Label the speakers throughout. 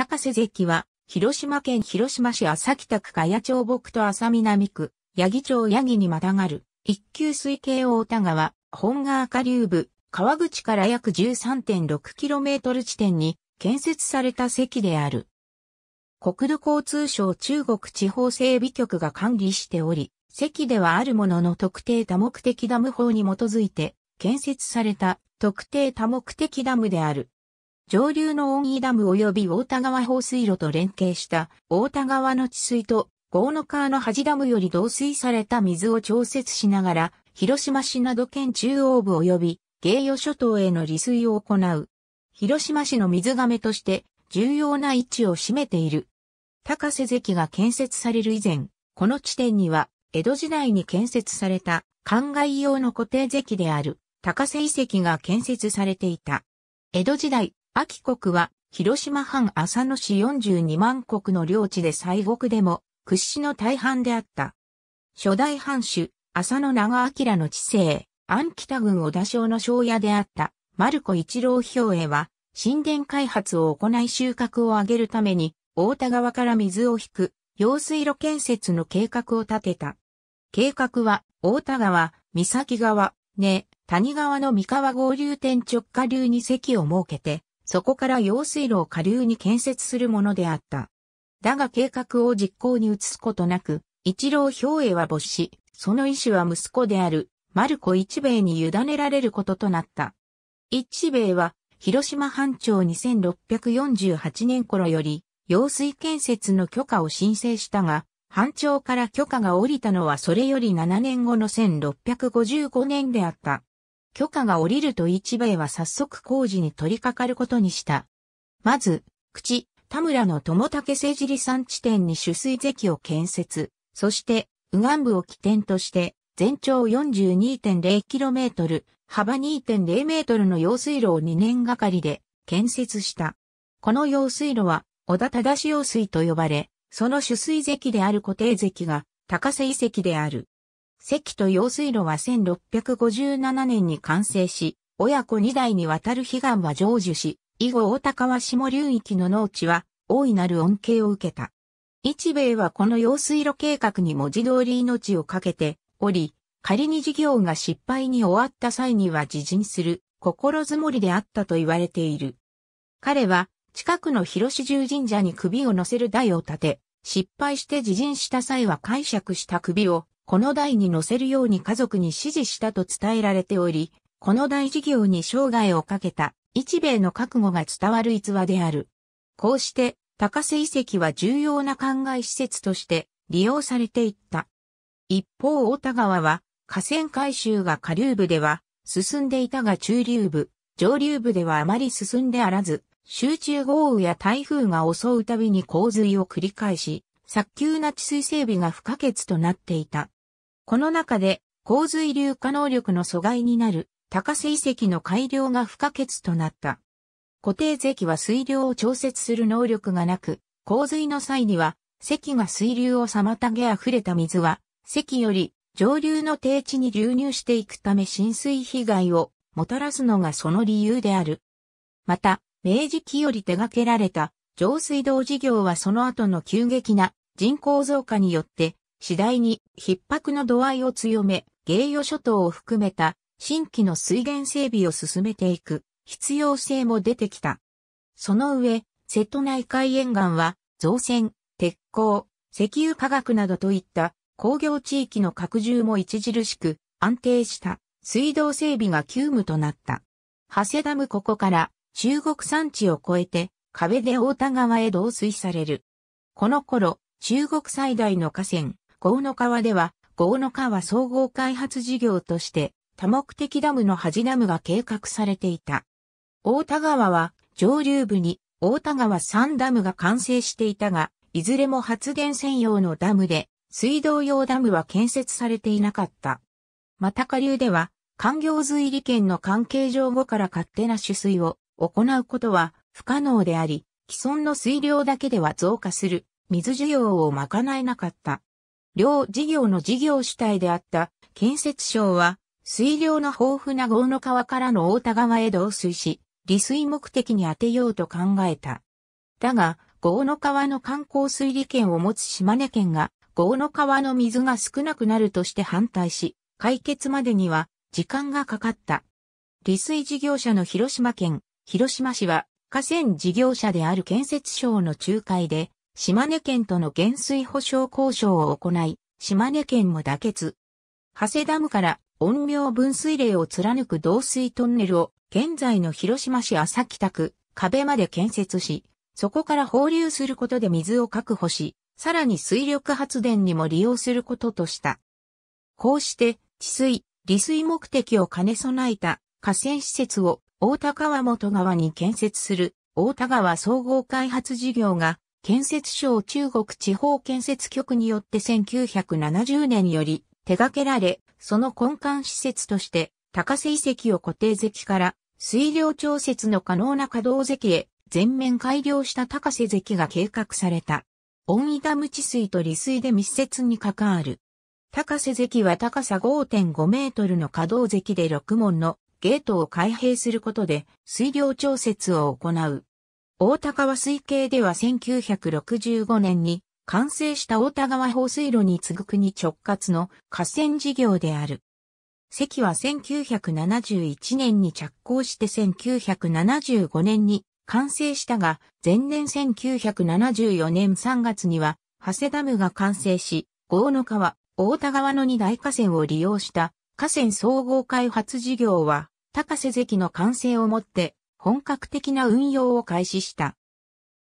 Speaker 1: 高瀬関は、広島県広島市浅北区茅町北と浅南区、八木町八木にまたがる、一級水系大田川、本川下流部、川口から約 13.6km 地点に建設された席である。国土交通省中国地方整備局が管理しており、席ではあるものの特定多目的ダム法に基づいて建設された特定多目的ダムである。上流の大木ダム及び大田川放水路と連携した大田川の治水と豪の川の端ダムより導水された水を調節しながら、広島市など県中央部及び芸予諸島への利水を行う。広島市の水亀として重要な位置を占めている。高瀬関が建設される以前、この地点には江戸時代に建設された灌漑用の固定関である高瀬遺跡が建設されていた。江戸時代、秋国は、広島藩浅野市42万国の領地で西国でも、屈指の大藩であった。初代藩主、浅野長明の治世、安北郡小田省の庄屋であった、丸子一郎兵衛は、神殿開発を行い収穫を上げるために、大田川から水を引く、用水路建設の計画を立てた。計画は、大田川、三崎川、根、谷川の三河合流点直下流に席を設けて、そこから用水路を下流に建設するものであった。だが計画を実行に移すことなく、一郎兵衛は没し、その意師は息子である、マルコ一兵衛に委ねられることとなった。一兵衛は、広島藩庁2648年頃より、用水建設の許可を申請したが、藩庁から許可が下りたのはそれより7年後の1655年であった。許可が下りると市兵衛は早速工事に取り掛かることにした。まず、口、田村の友竹聖尻山地点に取水堰を建設、そして、右岸部を起点として、全長 42.0km、幅 2.0m の用水路を2年がかりで建設した。この用水路は、小田正用水と呼ばれ、その取水堰である固定堰が、高瀬遺跡である。関と用水路は1657年に完成し、親子2代にわたる悲願は成就し、以後大高は下流域の農地は大いなる恩恵を受けた。日米はこの用水路計画に文字通り命を懸けており、仮に事業が失敗に終わった際には自陣する心づもりであったと言われている。彼は近くの広志神社に首を乗せる台を立て、失敗して自陣した際は解釈した首をこの台に乗せるように家族に指示したと伝えられており、この大事業に生涯をかけた一米の覚悟が伝わる逸話である。こうして、高瀬遺跡は重要な灌漑施設として利用されていった。一方、大田川は河川改修が下流部では進んでいたが中流部、上流部ではあまり進んであらず、集中豪雨や台風が襲うたびに洪水を繰り返し、早急な治水整備が不可欠となっていた。この中で、洪水流化能力の阻害になる、高瀬遺跡の改良が不可欠となった。固定石は水量を調節する能力がなく、洪水の際には、石が水流を妨げ溢れた水は、石より上流の低地に流入していくため浸水被害をもたらすのがその理由である。また、明治期より手掛けられた上水道事業はその後の急激な人口増加によって次第に逼迫の度合いを強め、芸与諸島を含めた新規の水源整備を進めていく必要性も出てきた。その上、瀬戸内海沿岸は造船、鉄鋼、石油化学などといった工業地域の拡充も著しく安定した水道整備が急務となった。長谷ダムここから中国山地を越えて壁で大田川へ導水される。この頃、中国最大の河川、河野川では、河野川総合開発事業として、多目的ダムの端ダムが計画されていた。大田川は、上流部に大田川3ダムが完成していたが、いずれも発電専用のダムで、水道用ダムは建設されていなかった。また下流では、環業水利権の関係上後から勝手な取水を行うことは不可能であり、既存の水量だけでは増加する水需要を賄えなかった。両事業の事業主体であった建設省は、水量の豊富な豪の川からの大田川へ導水し、利水目的に当てようと考えた。だが、豪の川の観光水利権を持つ島根県が、豪の川の水が少なくなるとして反対し、解決までには時間がかかった。利水事業者の広島県、広島市は河川事業者である建設省の仲介で、島根県との減水保障交渉を行い、島根県も妥結。長谷ダムから音量分水嶺を貫く導水トンネルを現在の広島市浅北区壁まで建設し、そこから放流することで水を確保し、さらに水力発電にも利用することとした。こうして、治水、利水目的を兼ね備えた河川施設を大田川元川に建設する大田川総合開発事業が建設省中国地方建設局によって1970年より手掛けられ、その根幹施設として高瀬遺跡を固定石から水量調節の可能な稼働石へ全面改良した高瀬石が計画された。温板無治水と利水で密接に関わる。高瀬石は高さ5.5メートルの稼働石で6門のゲートを開閉することで水量調節を行う。大田川水系では1965年に完成した大田川放水路に次ぐ国直轄の河川事業である。関は1971年に着工して1975年に完成したが、前年1974年3月には、長谷ダムが完成し、豪の川、大田川の二大河川を利用した河川総合開発事業は、高瀬関の完成をもって本格的な運用を開始した。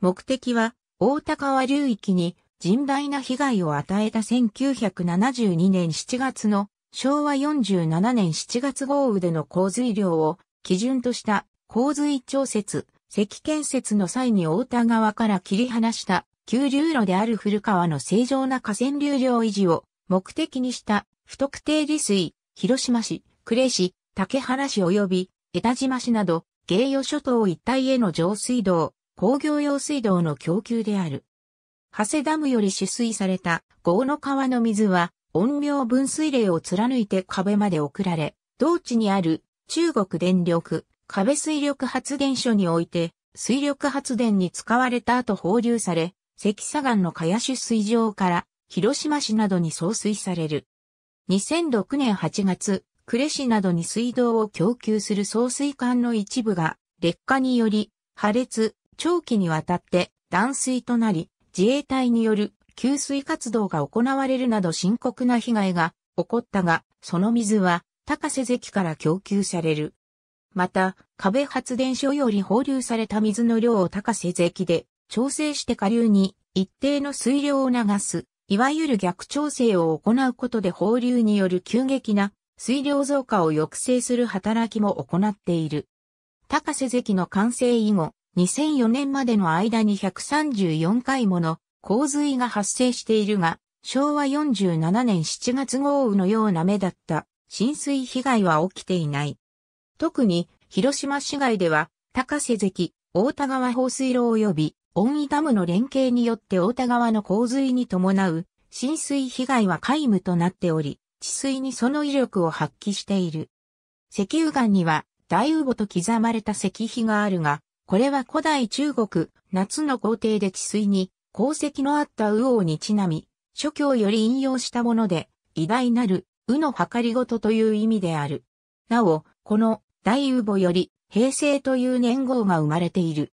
Speaker 1: 目的は、大田川流域に甚大な被害を与えた1972年7月の昭和47年7月豪雨での洪水量を基準とした洪水調節、石建設の際に大田川から切り離した急流路である古川の正常な河川流量維持を目的にした不特定利水、広島市、呉市、竹原市及び江田島市など芸予諸島一帯への上水道、工業用水道の供給である。長谷ダムより取水された豪の川の水は、音量分水嶺を貫いて壁まで送られ、同地にある中国電力壁水力発電所において、水力発電に使われた後放流され、関砂岩の茅出水場から広島市などに送水される。2006年8月、呉市などに水道を供給する送水管の一部が劣化により破裂、長期にわたって断水となり、自衛隊による給水活動が行われるなど深刻な被害が起こったが、その水は高瀬関から供給される。また、壁発電所より放流された水の量を高瀬関で調整して下流に一定の水量を流す、いわゆる逆調整を行うことで放流による急激な水量増加を抑制する働きも行っている。高瀬関の完成以後、2004年までの間に134回もの洪水が発生しているが、昭和47年7月豪雨のような目だった浸水被害は起きていない。特に広島市街では高瀬関、大田川放水路及び温井ダムの連携によって大田川の洪水に伴う浸水被害は皆無となっており、治水にその威力を発揮している。石油岩には大雨母と刻まれた石碑があるが、これは古代中国、夏の皇帝で治水に、功績のあった右王にちなみ、諸教より引用したもので、偉大なる、右の計りごとという意味である。なお、この大雨母より、平成という年号が生まれている。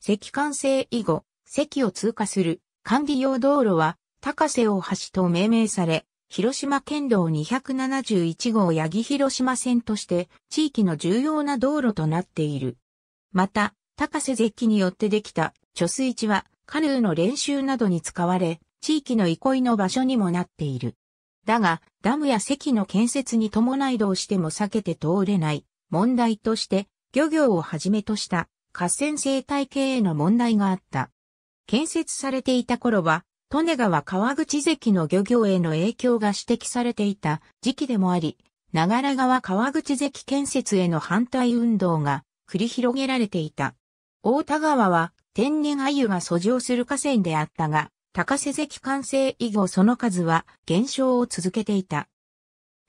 Speaker 1: 石管制以後、石を通過する管理用道路は、高瀬大橋と命名され、広島県道271号八木広島線として地域の重要な道路となっている。また、高瀬絶起によってできた貯水池はカヌーの練習などに使われ、地域の憩いの場所にもなっている。だが、ダムや堰の建設に伴いどうしても避けて通れない問題として、漁業をはじめとした河川生態系への問題があった。建設されていた頃は、利根川川口関の漁業への影響が指摘されていた時期でもあり、長良川川口関建設への反対運動が繰り広げられていた。大田川は天然鮎が遡上する河川であったが、高瀬関完成以後その数は減少を続けていた。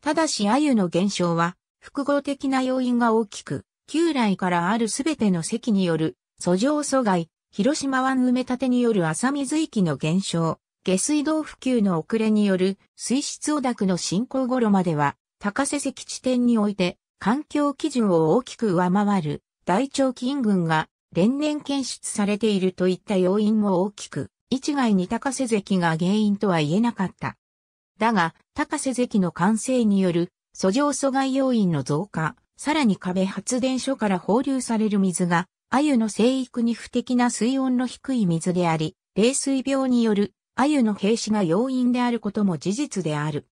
Speaker 1: ただし鮎の減少は複合的な要因が大きく、旧来からあるすべての関による、遡上阻害、広島湾埋め立てによる浅水域の減少、下水道普及の遅れによる水質汚濁の進行頃までは、高瀬石地点において環境基準を大きく上回る大腸菌群が連年検出されているといった要因も大きく、一概に高瀬石が原因とは言えなかった。だが、高瀬石の完成による訴状阻害要因の増加、さらに壁発電所から放流される水が鮎の生育に不適な水温の低い水であり、冷水病による鮎の兵止が要因であることも事実である。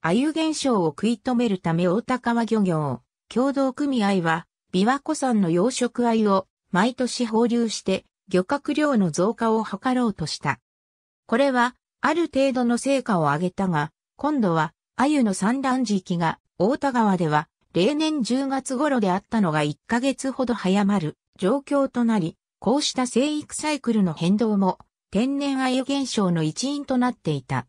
Speaker 1: 鮎現象を食い止めるため大高川漁業、共同組合は、琵琶湖山の養殖鮎を毎年放流して漁獲量の増加を図ろうとした。これは、ある程度の成果を上げたが、今度は、鮎の産卵時期が、大田川では、例年10月頃であったのが1ヶ月ほど早まる状況となり、こうした生育サイクルの変動も天然アユ現象の一因となっていた。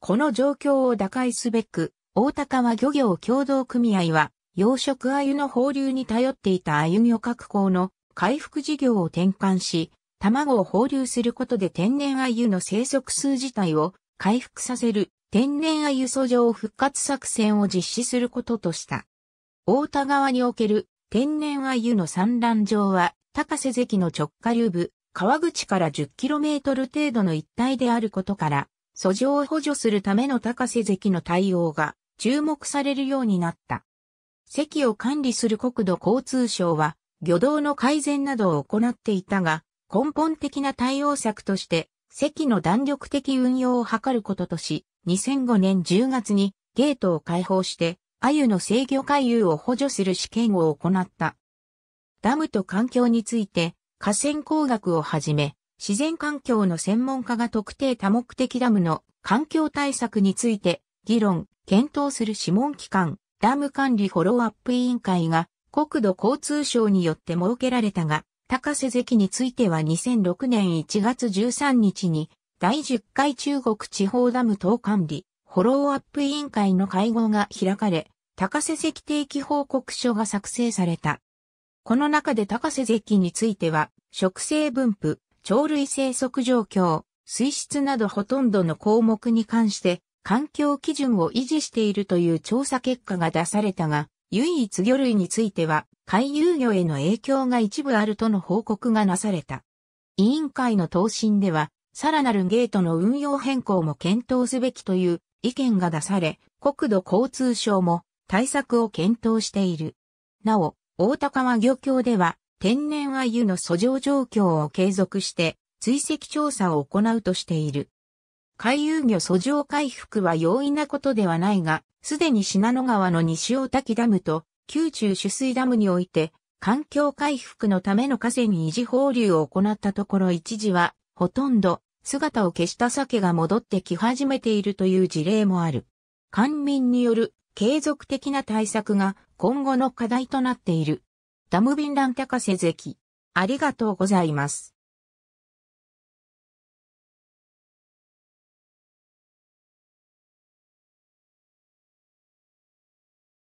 Speaker 1: この状況を打開すべく、大高は漁業協同組合は、養殖アユの放流に頼っていたアユ漁獲港の回復事業を転換し、卵を放流することで天然アユの生息数自体を回復させる天然アユ遡上復活作戦を実施することとした。大田川における天然ユの産卵場は、高瀬関の直下流部、川口から 10km 程度の一帯であることから、訴状を補助するための高瀬関の対応が注目されるようになった。関を管理する国土交通省は、漁道の改善などを行っていたが、根本的な対応策として、関の弾力的運用を図ることとし、2005年10月にゲートを開放して、ユの制御回遊を補助する試験を行った。ダムと環境について、河川工学をはじめ、自然環境の専門家が特定多目的ダムの環境対策について、議論、検討する諮問機関、ダム管理フォローアップ委員会が、国土交通省によって設けられたが、高瀬関については2006年1月13日に、第10回中国地方ダム等管理、フォローアップ委員会の会合が開かれ、高瀬関定期報告書が作成された。この中で高瀬関については、植生分布、鳥類生息状況、水質などほとんどの項目に関して、環境基準を維持しているという調査結果が出されたが、唯一魚類については、海遊魚への影響が一部あるとの報告がなされた。委員会の答申では、さらなるゲートの運用変更も検討すべきという意見が出され、国土交通省も対策を検討している。なお、大高は漁協では、天然ユの遡上状況を継続して、追跡調査を行うとしている。海遊魚遡上回復は容易なことではないが、すでに信濃川の西大滝ダムと宮中取水ダムにおいて、環境回復のための河川に維持放流を行ったところ一時は、ほとんど姿を消した鮭が戻ってき始めているという事例もある。官民による継続的な対策が今後の課題となっている。ダムビンラン高瀬関。ありがとうございます。